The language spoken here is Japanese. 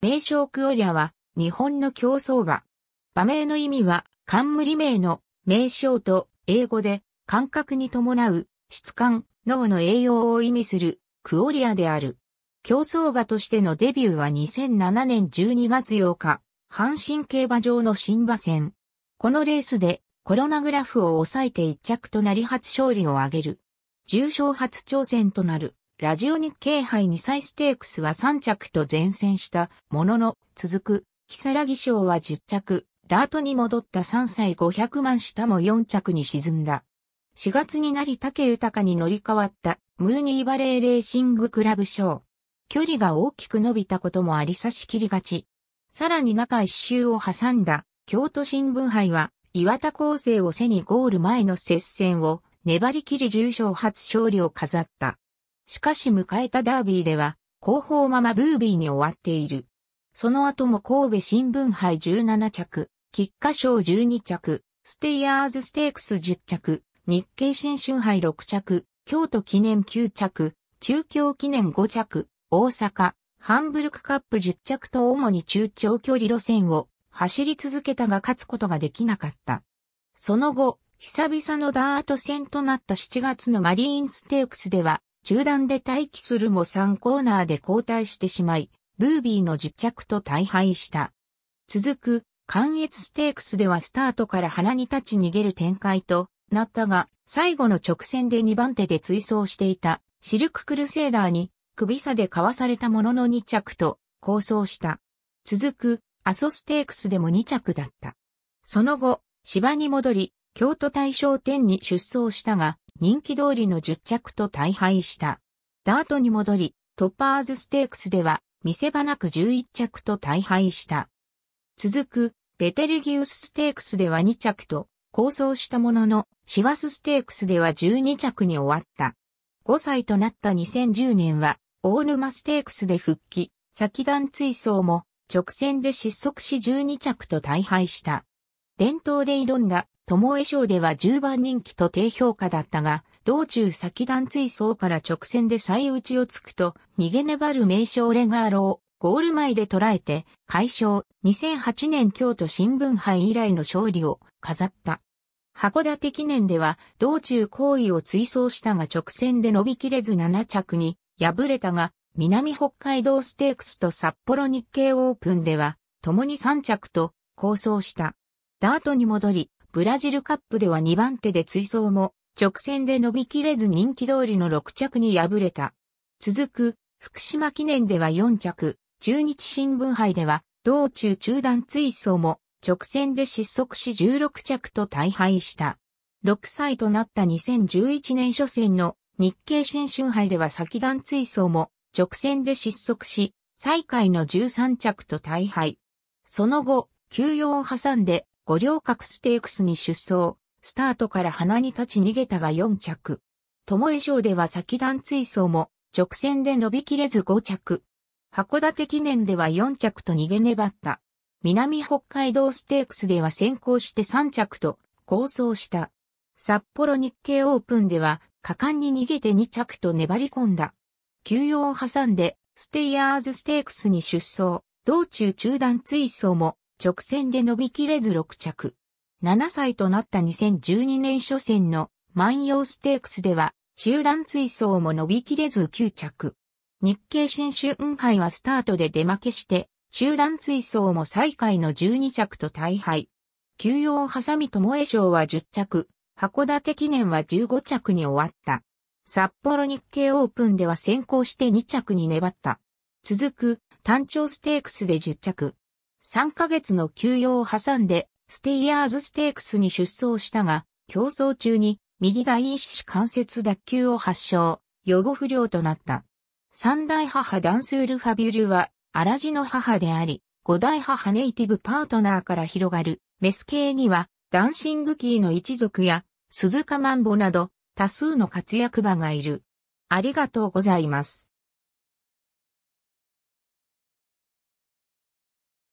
名称クオリアは日本の競争馬。馬名の意味は冠名の名称と英語で感覚に伴う質感、脳の栄養を意味するクオリアである。競争馬としてのデビューは2007年12月8日、阪神競馬場の新馬戦。このレースでコロナグラフを抑えて一着となり初勝利を挙げる。重賞初挑戦となるラジオ日経杯2歳ステークスは3着と前線したものの、続く、サラギ賞は10着、ダートに戻った3歳500万下も4着に沈んだ。4月になり竹豊に乗り換わったムーニーバレーレーシングクラブ賞。距離が大きく伸びたこともあり差し切りがち。さらに中一周を挟んだ京都新聞杯は岩田構成を背にゴール前の接戦を粘り切り重賞初勝利を飾った。しかし迎えたダービーでは、後方ままブービーに終わっている。その後も神戸新聞杯17着、菊花賞12着、ステイヤーズステークス10着、日経新春杯6着、京都記念9着、中京記念5着、大阪、ハンブルクカップ10着と主に中長距離路線を走り続けたが勝つことができなかった。その後、久々のダート戦となった7月のマリーンステークスでは、中断で待機するも3コーナーで交代してしまい、ブービーの10着と大敗した。続く、関越ステークスではスタートから鼻に立ち逃げる展開となったが、最後の直線で2番手で追走していたシルククルセーダーに首差でかわされたものの2着と構想した。続く、アソステークスでも2着だった。その後、芝に戻り、京都大賞店に出走したが、人気通りの10着と大敗した。ダートに戻り、トッパーズステークスでは、見せ場なく11着と大敗した。続く、ベテルギウスステークスでは2着と、構想したものの、シワスステークスでは12着に終わった。5歳となった2010年は、大沼ステークスで復帰、先段追走も、直線で失速し12着と大敗した。連投で挑んだ巴賞では10番人気と低評価だったが、道中先段追走から直線で最ちをつくと、逃げ粘る名称レガーロをゴール前で捉えて、解消、2008年京都新聞杯以来の勝利を飾った。函館記念では、道中行為を追走したが直線で伸びきれず7着に敗れたが、南北海道ステークスと札幌日経オープンでは、共に3着と構想した。ダートに戻り、ブラジルカップでは2番手で追走も、直線で伸びきれず人気通りの6着に敗れた。続く、福島記念では4着、中日新聞杯では、道中中断追走も、直線で失速し16着と大敗した。6歳となった2011年初戦の日経新春杯では先段追走も直線で失速し、最下位の13着と大敗。その後、休養を挟んで五稜郭ステークスに出走、スタートから鼻に立ち逃げたが4着。友江賞では先段追走も、直線で伸びきれず5着。函館記念では4着と逃げ粘った。南北海道ステークスでは先行して3着と、構想した。札幌日経オープンでは、果敢に逃げて2着と粘り込んだ。休養を挟んで、ステイヤーズステークスに出走、道中中断追走も、直線で伸びきれず6着。7歳となった2012年初戦の万葉ステークスでは、中段追走も伸びきれず9着。日経新春杯はスタートで出負けして、中段追走も最下位の12着と大敗。休養を挟み友江賞は10着、函館記念は15着に終わった。札幌日経オープンでは先行して2着に粘った。続く、単調ステークスで10着、3ヶ月の休養を挟んで、ステイヤーズステークスに出走したが、競争中に右外一子関節脱臼を発症、予後不良となった。三代母ダンスール・ファビュルは、荒地の母であり、五代母ネイティブパートナーから広がる、メス系には、ダンシングキーの一族や、鈴鹿マンボなど、多数の活躍場がいる。ありがとうございます。